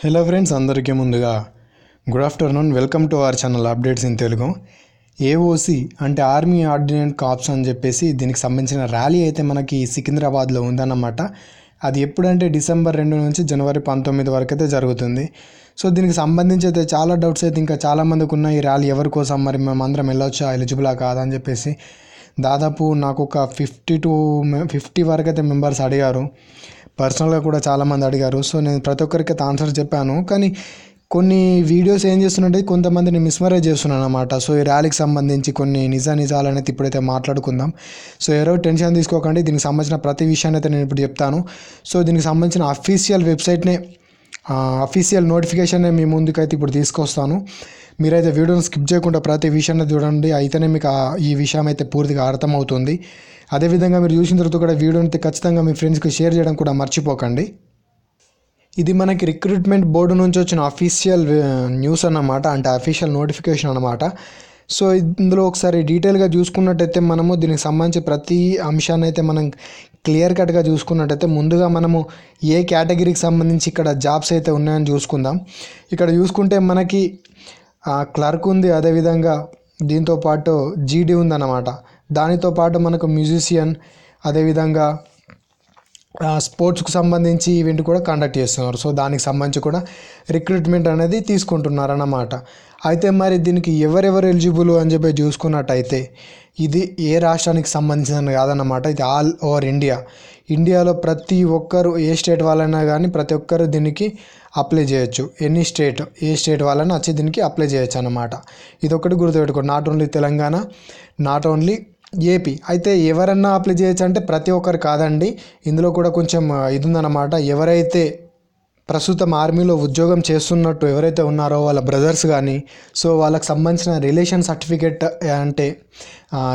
hello friends అందరికీ ముందుగా good afternoon welcome to our channel updates in Telugu AOC అంటే army ordnance corps అని చెప్పేసి దీనికి సంబంధించిన ర్యాలీ అయితే మనకి సికింద్రాబాద్లో ఉందన్నమాట అది ఎప్పుడంటే డిసెంబర్ రెండు నుంచి జనవరి పంతొమ్మిది వరకు అయితే జరుగుతుంది సో దీనికి సంబంధించి అయితే చాలా డౌట్స్ అయితే ఇంకా చాలామందికి ఉన్నాయి ఈ ర్యాలీ ఎవరి కోసం మరి మేము అందరం వెళ్ళొచ్చా ఎలిజిబులా కాదని చెప్పేసి దాదాపు నాకు ఒక ఫిఫ్టీ టు ఫిఫ్టీ వరకు అయితే మెంబర్స్ అడిగారు పర్సనల్గా కూడా చాలామంది అడిగారు సో నేను ప్రతి ఒక్కరికి ఆన్సర్ చెప్పాను కానీ కొన్ని వీడియోస్ ఏం చేస్తున్నట్టే కొంతమందిని మిస్మరేజ్ చేస్తున్నాను అనమాట సో ఈ ర్యాలీకి సంబంధించి కొన్ని నిజ నిజాలు అనేది ఇప్పుడైతే మాట్లాడుకుందాం సో ఎవరో టెన్షన్ తీసుకోకండి దీనికి సంబంధించిన ప్రతి విషయాన్ని అయితే నేను ఇప్పుడు చెప్తాను సో దీనికి సంబంధించిన అఫీషియల్ వెబ్సైట్నే అఫీషియల్ నోటిఫికేషన్ మీ ముందుకైతే ఇప్పుడు తీసుకొస్తాను మీరైతే వీడియోని స్కిప్ చేయకుండా ప్రతి విషయాన్ని చూడండి అయితేనే మీకు ఈ విషయం అయితే పూర్తిగా అర్థమవుతుంది అదేవిధంగా మీరు చూసిన తర్వాత కూడా వీడియోని ఖచ్చితంగా మీ ఫ్రెండ్స్కి షేర్ చేయడం కూడా మర్చిపోకండి ఇది మనకి రిక్రూట్మెంట్ బోర్డు నుంచి వచ్చిన అఫీషియల్ న్యూస్ అన్నమాట అంటే అఫీషియల్ నోటిఫికేషన్ అన్నమాట సో ఇందులో ఒకసారి డీటెయిల్గా చూసుకున్నట్టయితే మనము దీనికి సంబంధించి ప్రతి అంశాన్ని అయితే మనం క్లియర్ కట్గా చూసుకున్నట్టయితే ముందుగా మనము ఏ కేటగిరీకి సంబంధించి ఇక్కడ జాబ్స్ అయితే ఉన్నాయని చూసుకుందాం ఇక్కడ చూసుకుంటే మనకి క్లర్క్ ఉంది అదేవిధంగా దీంతో పాటు జీడీ ఉందన్నమాట దానితో పాటు మనకు మ్యూజిషియన్ అదేవిధంగా స్పోర్ట్స్కు సంబంధించి ఈవెంట్ కూడా కండక్ట్ చేస్తున్నారు సో దానికి సంబంధించి కూడా రిక్రూట్మెంట్ అనేది తీసుకుంటున్నారు అన్నమాట అయితే మరి దీనికి ఎవరెవరు ఎలిజిబుల్ అని చెప్పి చూసుకున్నట్టయితే ఇది ఏ రాష్ట్రానికి సంబంధించిన కాదన్నమాట ఇది ఆల్ ఓవర్ ఇండియా ఇండియాలో ప్రతి ఒక్కరు ఏ స్టేట్ వాళ్ళైనా కానీ ప్రతి ఒక్కరు దీనికి అప్లై చేయొచ్చు ఎనీ స్టేట్ ఏ స్టేట్ వాళ్ళైనా వచ్చి దీనికి అప్లై చేయొచ్చు అన్నమాట ఇది ఒకటి గుర్తుపెట్టుకోండి not only Telangana not only AP అయితే ఎవరన్నా అప్లై చేయొచ్చు అంటే ప్రతి ఒక్కరు కాదండి ఇందులో కూడా కొంచెం ఇది ఉందన్నమాట ఎవరైతే ప్రస్తుతం ఆర్మీలో ఉద్యోగం చేస్తున్నట్టు ఎవరైతే ఉన్నారో వాళ్ళ బ్రదర్స్ కానీ సో వాళ్ళకి సంబంధించిన రిలేషన్ సర్టిఫికేట్ అంటే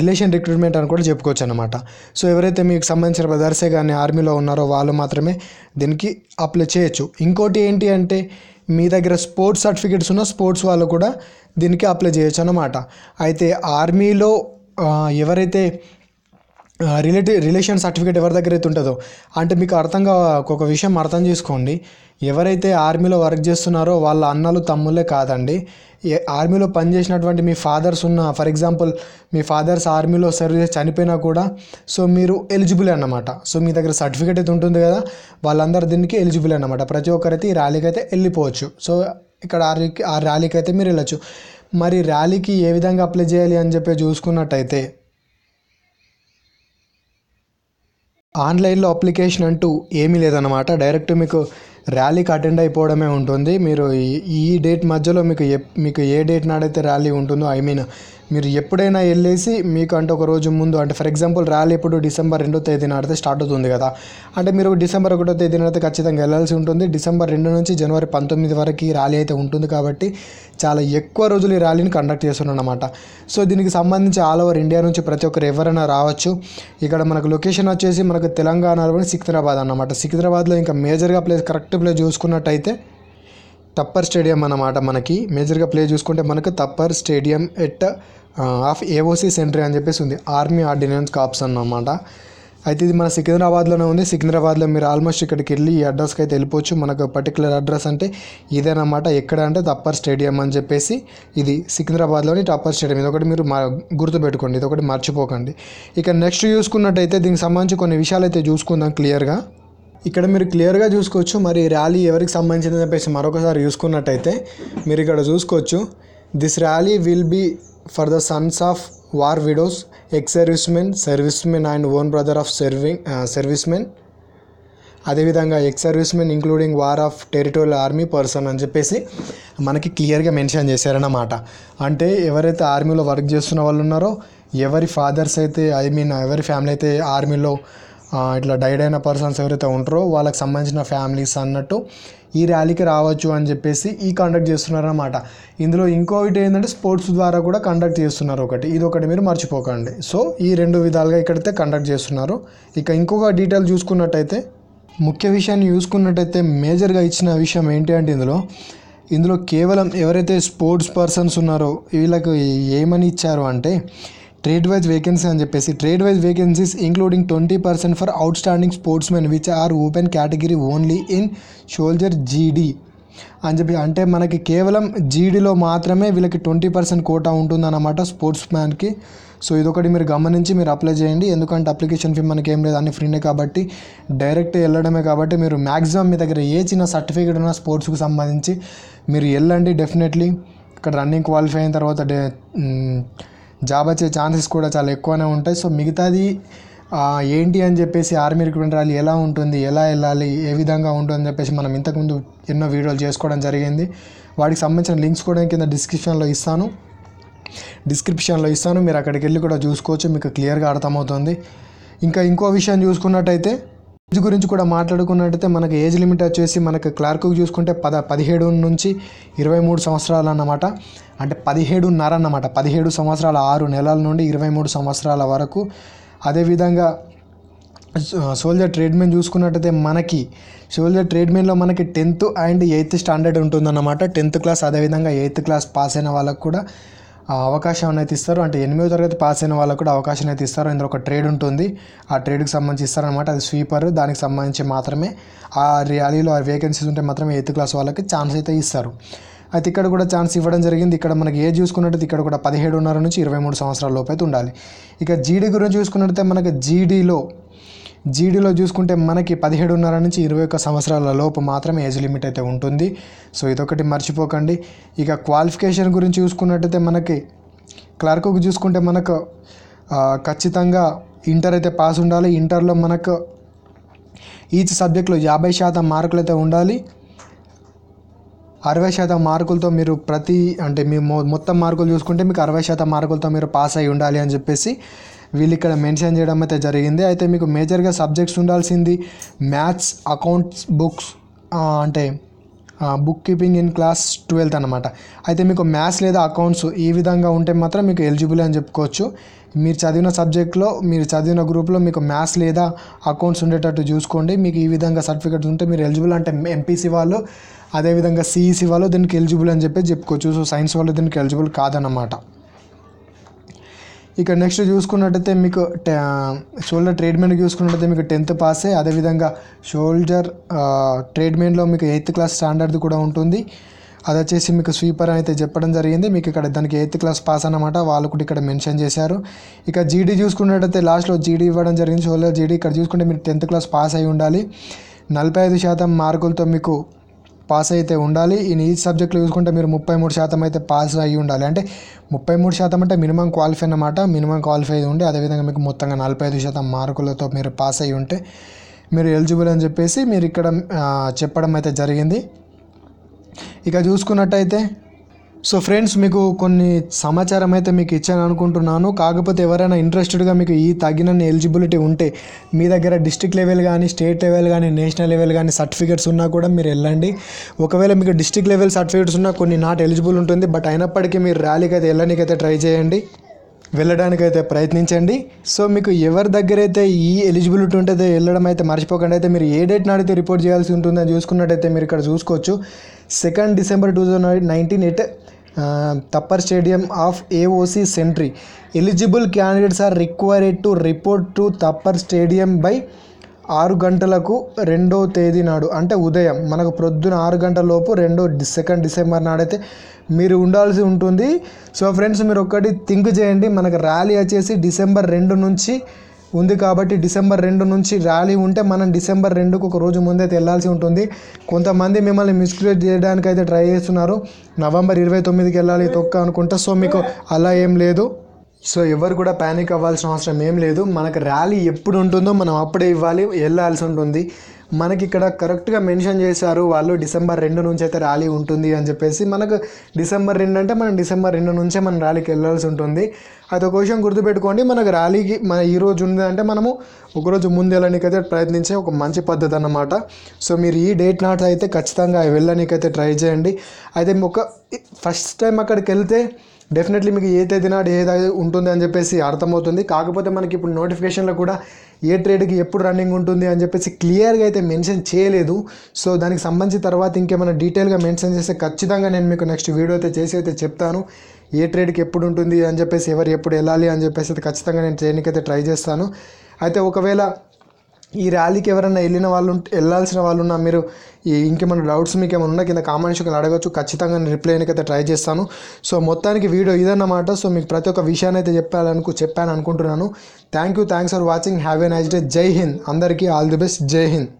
రిలేషన్ రిక్రూట్మెంట్ అని కూడా చెప్పుకోవచ్చు అనమాట సో ఎవరైతే మీకు సంబంధించిన బ్రదర్సే కానీ ఆర్మీలో ఉన్నారో వాళ్ళు మాత్రమే దీనికి అప్లై చేయొచ్చు ఇంకోటి ఏంటి అంటే మీ దగ్గర స్పోర్ట్స్ సర్టిఫికేట్స్ ఉన్న స్పోర్ట్స్ వాళ్ళు కూడా దీనికి అప్లై చేయొచ్చు అనమాట అయితే ఆర్మీలో ఎవరైతే రిలేటివ్ రిలేషన్ సర్టిఫికేట్ ఎవరి దగ్గర అయితే ఉంటుందో అంటే మీకు అర్థం ఒక విషయం అర్థం చేసుకోండి ఎవరైతే ఆర్మీలో వర్క్ చేస్తున్నారో వాళ్ళ అన్నలు తమ్ముళ్ళే కాదండి ఆర్మీలో పనిచేసినటువంటి మీ ఫాదర్స్ ఉన్న ఫర్ ఎగ్జాంపుల్ మీ ఫాదర్స్ ఆర్మీలో సర్వ్ చేసి చనిపోయినా కూడా సో మీరు ఎలిజిబుల్ అన్నమాట సో మీ దగ్గర సర్టిఫికేట్ అయితే ఉంటుంది కదా వాళ్ళందరూ దీనికి ఎలిజిబుల్ అన్నమాట ప్రతి ఒక్కరైతే ఈ ర్యాలీకి అయితే వెళ్ళిపోవచ్చు సో ఇక్కడ ఆ ర్యాలీకి అయితే మీరు వెళ్ళచ్చు మరి ర్యాలీకి ఏ విధంగా అప్లై చేయాలి అని చెప్పి చూసుకున్నట్టయితే ఆన్లైన్లో అప్లికేషన్ అంటూ ఏమీ లేదన్నమాట డైరెక్ట్ మీకు ర్యాలీకి అటెండ్ అయిపోవడమే ఉంటుంది మీరు ఈ డేట్ మధ్యలో మీకు ఏ మీకు ఏ డేట్ నాడైతే ర్యాలీ ఉంటుందో ఐ మీన్ మీరు ఎప్పుడైనా వెళ్ళేసి మీకు అంటే ఒక రోజు ముందు అంటే ఫర్ ఎగ్జాంపుల్ ర్యాలీ ఇప్పుడు డిసెంబర్ రెండో తేదీ నాడితే స్టార్ట్ అవుతుంది కదా అంటే మీరు డిసెంబర్ ఒకటో తేదీ నాడితే ఖచ్చితంగా వెళ్ళాల్సి ఉంటుంది డిసెంబర్ రెండు నుంచి జనవరి పంతొమ్మిది వరకు ర్యాలీ అయితే ఉంటుంది కాబట్టి చాలా ఎక్కువ రోజులు ఈ ర్యాలీని కండక్ట్ అనమాట సో దీనికి సంబంధించి ఆల్ ఓవర్ ఇండియా నుంచి ప్రతి ఒక్కరు ఎవరైనా రావచ్చు ఇక్కడ మనకు లొకేషన్ వచ్చేసి మనకు తెలంగాణలోని సికింద్రాబాద్ అన్నమాట సికింద్రాబాద్లో ఇంకా మేజర్గా ప్లేస్ కరెక్ట్ ప్లేస్ చూసుకున్నట్టయితే టప్పర్ స్టేడియం అన్నమాట మనకి మేజర్గా ప్లే చూసుకుంటే మనకు Thapar stadium at of AOC centre అని చెప్పేసి ఉంది ఆర్మీ ఆర్డినెన్స్ కాప్స్ అన్నమాట అయితే ఇది మన సికింద్రాబాద్లోనే ఉంది సికింద్రాబాద్లో మీరు ఆల్మోస్ట్ ఇక్కడికి వెళ్ళి ఈ అడ్రస్కి అయితే వెళ్ళిపోవచ్చు మనకు పర్టికులర్ అడ్రస్ అంటే ఇదేనమాట ఎక్కడ అంటే తప్పర్ స్టేడియం అని చెప్పేసి ఇది సికింద్రాబాద్లోని టప్పర్ స్టేడియం ఇది ఒకటి మీరు గుర్తుపెట్టుకోండి ఇది ఒకటి మర్చిపోకండి ఇక నెక్స్ట్ చూసుకున్నట్టయితే దీనికి సంబంధించి కొన్ని విషయాలు అయితే చూసుకుందాం క్లియర్గా ఇక్కడ మీరు క్లియర్గా చూసుకోవచ్చు మరి ర్యాలీ ఎవరికి సంబంధించిందని చెప్పేసి మరొకసారి చూసుకున్నట్టయితే మీరు ఇక్కడ చూసుకోవచ్చు this rally will be for the sons of war widows ex servicemen servicemen and own brother of serving servicemen అదేవిధంగా ex servicemen including war of territorial army person అని చెప్పేసి మనకి క్లియర్గా mention చేశారన్నమాట అంటే ఎవరైతే ఆర్మీలో work చేస్తున్న వాళ్ళు ఉన్నారో ఎవరి ఫాదర్స్ అయితే ఐ మీన్ ఎవరి ఫ్యామిలీ అయితే ఆర్మీలో ఇట్లా డైడ్ అయిన పర్సన్స్ ఎవరైతే ఉంటారో వాళ్ళకి సంబంధించిన ఫ్యామిలీస్ అన్నట్టు ఈ ర్యాలీకి రావచ్చు అని చెప్పేసి ఈ కండక్ట్ చేస్తున్నారన్నమాట ఇందులో ఇంకోటి ఏంటంటే స్పోర్ట్స్ ద్వారా కూడా కండక్ట్ చేస్తున్నారు ఒకటి ఇది ఒకటి మీరు మర్చిపోకండి సో ఈ రెండు విధాలుగా ఇక్కడైతే కండక్ట్ చేస్తున్నారు ఇక ఇంకొక డీటెయిల్ చూసుకున్నట్టయితే ముఖ్య విషయాన్ని చూసుకున్నట్టయితే మేజర్గా ఇచ్చిన విషయం ఏంటి అంటే ఇందులో ఇందులో కేవలం ఎవరైతే స్పోర్ట్స్ పర్సన్స్ ఉన్నారో వీళ్ళకి ఏమని ఇచ్చారు అంటే ట్రేడ్ వైజ్ వేకెన్సీ అని చెప్పేసి trade wise vacancies including twenty percent for outstanding sportsmen which are open category only in soldier GD అని చెప్పి అంటే మనకి కేవలం జీడీలో మాత్రమే వీళ్ళకి ట్వంటీ పర్సెంట్ కోటా ఉంటుంది అన్నమాట స్పోర్ట్స్ మ్యాన్కి సో ఇదొకటి మీరు గమనించి మీరు అప్లై చేయండి ఎందుకంటే అప్లికేషన్ ఫీ మనకి ఏం లేదు అన్ని ఫ్రీనే కాబట్టి డైరెక్ట్ వెళ్ళడమే కాబట్టి మీరు మ్యాక్సిమం మీ దగ్గర ఏ చిన్న సర్టిఫికేట్ ఉన్న స్పోర్ట్స్కి సంబంధించి మీరు వెళ్ళండి డెఫినెట్లీ ఇక్కడ రన్నింగ్ క్వాలిఫై అయిన తర్వాత డే జాబ్ వచ్చే ఛాన్సెస్ కూడా చాలా ఎక్కువనే ఉంటాయి సో మిగతాది ఏంటి అని చెప్పేసి ఆర్మీ రిక్రూట్మెంట్ ర్యాలీ ఎలా ఉంటుంది ఎలా వెళ్ళాలి ఏ విధంగా ఉంటుందని చెప్పేసి మనం ఇంతకుముందు ఎన్నో వీడియోలు చేసుకోవడం జరిగింది వాటికి సంబంధించిన లింక్స్ కూడా కింద డిస్క్రిప్షన్లో ఇస్తాను డిస్క్రిప్షన్లో ఇస్తాను మీరు అక్కడికి వెళ్ళి కూడా చూసుకోవచ్చు మీకు క్లియర్గా అర్థమవుతుంది ఇంకా ఇంకో విషయం చూసుకున్నట్టయితే ఏజ్ గురించి కూడా మాట్లాడుకున్నట్టయితే మనకి ఏజ్ లిమిట్ వచ్చేసి మనకి క్లర్క్ చూసుకుంటే పద పదిహేడు నుంచి ఇరవై మూడు సంవత్సరాలు అన్నమాట అంటే పదిహేడున్నర అన్నమాట పదిహేడు సంవత్సరాల ఆరు నెలల నుండి ఇరవై మూడు సంవత్సరాల వరకు అదేవిధంగా సోల్జర్ ట్రేడ్మెన్ చూసుకున్నట్టయితే మనకి సోల్జర్ ట్రీట్మెంట్లో మనకి టెన్త్ అండ్ ఎయిత్ స్టాండర్డ్ ఉంటుందన్నమాట టెన్త్ క్లాస్ అదేవిధంగా ఎయిత్ క్లాస్ పాస్ అయిన వాళ్ళకు కూడా అవకాశం అయితే ఇస్తారు అంటే ఎనిమిదో తరగతి పాస్ అయిన వాళ్ళకు కూడా అవకాశం అయితే ఇస్తారు ఇందులో ఒక ట్రేడ్ ఉంటుంది ఆ ట్రేడ్కి సంబంధించి ఇస్తారనమాట అది స్వీపర్ దానికి సంబంధించి మాత్రమే ఆ ర్యాలీలో ఆ వేకెన్సీస్ ఉంటే మాత్రమే ఎయిత్ క్లాస్ వాళ్ళకి ఛాన్స్ అయితే ఇస్తారు అయితే ఇక్కడ కూడా ఛాన్స్ ఇవ్వడం జరిగింది ఇక్కడ మనకి ఏజ్ చూసుకున్నట్టు ఇక్కడ కూడా పదిహేడున్నర నుంచి ఇరవై మూడు సంవత్సరాల లోపు అయితే ఉండాలి ఇక జీడీ గురించి చూసుకున్నట్టయితే మనకి జీడీలో జీడీలో చూసుకుంటే మనకి పదిహేడున్నర నుంచి ఇరవై ఒక్క సంవత్సరాల లోపు మాత్రమే ఏజ్ లిమిట్ అయితే ఉంటుంది సో ఇదొకటి మర్చిపోకండి ఇక క్వాలిఫికేషన్ గురించి చూసుకున్నట్టయితే మనకి క్లర్క్కు చూసుకుంటే మనకు ఖచ్చితంగా ఇంటర్ అయితే పాస్ ఉండాలి ఇంటర్లో మనకు ఈచ్ సబ్జెక్ట్లో యాభై శాతం మార్కులు అయితే ఉండాలి అరవై శాతం మార్కులతో మీరు ప్రతి అంటే మీ మొత్తం మార్కులు చూసుకుంటే మీకు అరవై శాతం మార్కులతో మీరు పాస్ అయి ఉండాలి అని చెప్పేసి వీళ్ళు ఇక్కడ మెన్షన్ చేయడం అయితే జరిగింది అయితే మీకు మేజర్గా సబ్జెక్ట్స్ ఉండాల్సింది మ్యాథ్స్ అకౌంట్స్ బుక్స్ అంటే book keeping in class twelfth అనమాట అయితే మీకు మ్యాథ్స్ లేదా అకౌంట్స్ ఈ విధంగా ఉంటే మాత్రం మీకు ఎలిజిబుల్ అని చెప్పుకోవచ్చు మీరు చదివిన సబ్జెక్ట్లో మీరు చదివిన గ్రూప్లో మీకు మ్యాథ్స్ లేదా అకౌంట్స్ ఉండేటట్టు చూసుకోండి మీకు ఈ విధంగా సర్టిఫికెట్స్ ఉంటే మీరు ఎలిజిబుల్ అంటే ఎంపీసీ వాళ్ళు అదేవిధంగా సిఈసీ వాళ్ళు దీనికి ఎలిజిబుల్ అని చెప్పి చెప్పుకోవచ్చు సో సైన్స్ వాళ్ళు దీనికి ఎలిజిబుల్ కాదనమాట ఇక్కడ నెక్స్ట్ చూసుకున్నట్టయితే మీకు షోల్డర్ ట్రీట్మెంట్ చూసుకున్నట్టయితే మీకు టెన్త్ పాసే అదేవిధంగా షోల్డర్ ట్రీట్మెంట్లో మీకు ఎయిత్ క్లాస్ స్టాండర్డ్ కూడా ఉంటుంది అది వచ్చేసి మీకు స్వీపర్ అయితే చెప్పడం జరిగింది మీకు ఇక్కడ దానికి ఎయిత్ క్లాస్ పాస్ అనమాట వాళ్ళు కూడా ఇక్కడ మెన్షన్ చేశారు ఇక జీడీ చూసుకున్నట్టయితే లాస్ట్లో జీడీ ఇవ్వడం జరిగింది షోల్డర్ జీడీ ఇక్కడ చూసుకుంటే మీరు టెన్త్ క్లాస్ పాస్ అయి ఉండాలి నలభై ఐదు శాతం మార్కులతో మీకు పాస్ అయితే ఉండాలి ఈ నీట్ సబ్జెక్టులు చూసుకుంటే మీరు ముప్పై మూడు శాతం అయితే పాస్ అయ్యి ఉండాలి అంటే ముప్పై మూడు శాతం అంటే మినిమం క్వాలిఫై అన్నమాట మినిమం క్వాలిఫై ఉండి అదేవిధంగా మీకు మొత్తంగా నలభై ఐదు శాతం మార్కులతో మీరు పాస్ అయ్యి ఉంటే మీరు ఎలిజిబుల్ అని చెప్పేసి మీరు ఇక్కడ చెప్పడం అయితే జరిగింది ఇక చూసుకున్నట్టయితే సో ఫ్రెండ్స్ మీకు కొన్ని సమాచారం అయితే మీకు ఇచ్చాను అనుకుంటున్నాను కాకపోతే ఎవరైనా ఇంట్రెస్టెడ్గా మీకు ఈ తగినన్ని ఎలిజిబిలిటీ ఉంటే మీ దగ్గర డిస్టిక్ లెవెల్ కానీ స్టేట్ లెవెల్ కానీ నేషనల్ లెవెల్ కానీ సర్టిఫికేట్స్ ఉన్నా కూడా మీరు వెళ్ళండి ఒకవేళ మీకు డిస్టిక్ లెవెల్ సర్టిఫికేట్స్ ఉన్నా కొన్ని నాట్ ఎలిజిబుల్ ఉంటుంది బట్ అయినప్పటికీ మీరు ర్యాలీకి అయితే వెళ్ళడానికి అయితే ట్రై చేయండి వెళ్ళడానికైతే ప్రయత్నించండి సో మీకు ఎవరి దగ్గర అయితే ఈ ఎలిజిబిలిటీ ఉంటుందో వెళ్ళడం అయితే మర్చిపోకండి అయితే మీరు ఏ డేట్ నాడైతే రిపోర్ట్ చేయాల్సి ఉంటుందని చూసుకున్నట్టయితే మీరు ఇక్కడ చూసుకోవచ్చు second December two thousand nineteen eight Thapar stadium of AOC centre eligible candidates are required to report to Thapar stadium by ఆరు గంటలకు రెండో తేదీ నాడు అంటే ఉదయం మనకు ప్రొద్దున ఆరు గంటల లోపు రెండో సెకండ్ డిసెంబర్ నాడైతే మీరు ఉండాల్సి ఉంటుంది సో ఫ్రెండ్స్ మీరు ఒక్కటి థింక్ చేయండి మనకు ర్యాలీ వచ్చేసి డిసెంబర్ రెండు నుంచి ఉంది కాబట్టి డిసెంబర్ రెండు నుంచి ర్యాలీ ఉంటే మనం డిసెంబర్ రెండుకు ఒక రోజు ముందే వెళ్ళాల్సి ఉంటుంది కొంతమంది మిమ్మల్ని మిస్క్రియేట్ చేయడానికి అయితే ట్రై చేస్తున్నారు నవంబర్ ఇరవై తొమ్మిదికి వెళ్ళాలి తొక్క అనుకుంటా సో మీకు అలా ఏం లేదు సో ఎవరు కూడా ప్యానిక్ అవ్వాల్సిన అవసరం ఏం లేదు మనకు ర్యాలీ ఎప్పుడు ఉంటుందో మనం అప్పుడే ఇవ్వాలి వెళ్ళాల్సి ఉంటుంది మనకి ఇక్కడ కరెక్ట్గా మెన్షన్ చేశారు వాళ్ళు డిసెంబర్ రెండు నుంచి అయితే ర్యాలీ ఉంటుంది అని చెప్పేసి మనకు డిసెంబర్ రెండు అంటే మనం డిసెంబర్ రెండు నుంచే మనం ర్యాలీకి వెళ్ళాల్సి ఉంటుంది అది ఒక విషయం గుర్తుపెట్టుకోండి మనకు ర్యాలీకి మన ఈ రోజు ఉంది అంటే మనము ఒకరోజు ముందు వెళ్ళడానికైతే ప్రయత్నించే ఒక మంచి పద్ధతి అన్నమాట సో మీరు ఈ డేట్ నాట్ అయితే ఖచ్చితంగా వెళ్ళడానికైతే ట్రై చేయండి అయితే ఒక ఫస్ట్ టైం అక్కడికి వెళ్తే డెఫినెట్లీ మీకు ఏ తేదీ నాడు ఏదైతే ఉంటుంది అని చెప్పేసి అర్థమవుతుంది కాకపోతే మనకి ఇప్పుడు నోటిఫికేషన్లో కూడా ఏ ట్రేడ్కి ఎప్పుడు రన్నింగ్ ఉంటుంది అని చెప్పేసి క్లియర్గా అయితే మెన్షన్ చేయలేదు సో దానికి సంబంధించి తర్వాత ఇంకేమైనా డీటెయిల్గా మెన్షన్ చేస్తే ఖచ్చితంగా నేను మీకు నెక్స్ట్ వీడియో అయితే చేసి అయితే చెప్తాను ఏ ట్రేడ్కి ఎప్పుడు ఉంటుంది అని చెప్పేసి ఎవరు ఎప్పుడు వెళ్ళాలి అని చెప్పేసి అయితే ఖచ్చితంగా నేను ట్రైన్కి అయితే ట్రై చేస్తాను అయితే ఒకవేళ ఈ ర్యాలీకి ఎవరైనా వెళ్ళిన వాళ్ళు వెళ్ళాల్సిన వాళ్ళు ఉన్నా మీరు ఈ ఇంకేమైనా డౌట్స్ మీకు ఏమైనా ఉన్నా కింద కామెంట్స్ కింద అడగచ్చు ఖచ్చితంగా నేను రిప్లై అయితే ట్రై చేస్తాను సో మొత్తానికి వీడియో ఇదన్నమాట సో మీకు ప్రతి ఒక్క విషయాన్ని అయితే చెప్పాలను చెప్పాను అనుకుంటున్నాను thank you thanks for watching have a nice day జై హింద్ అందరికీ ఆల్ ది బెస్ట్ జై హింద్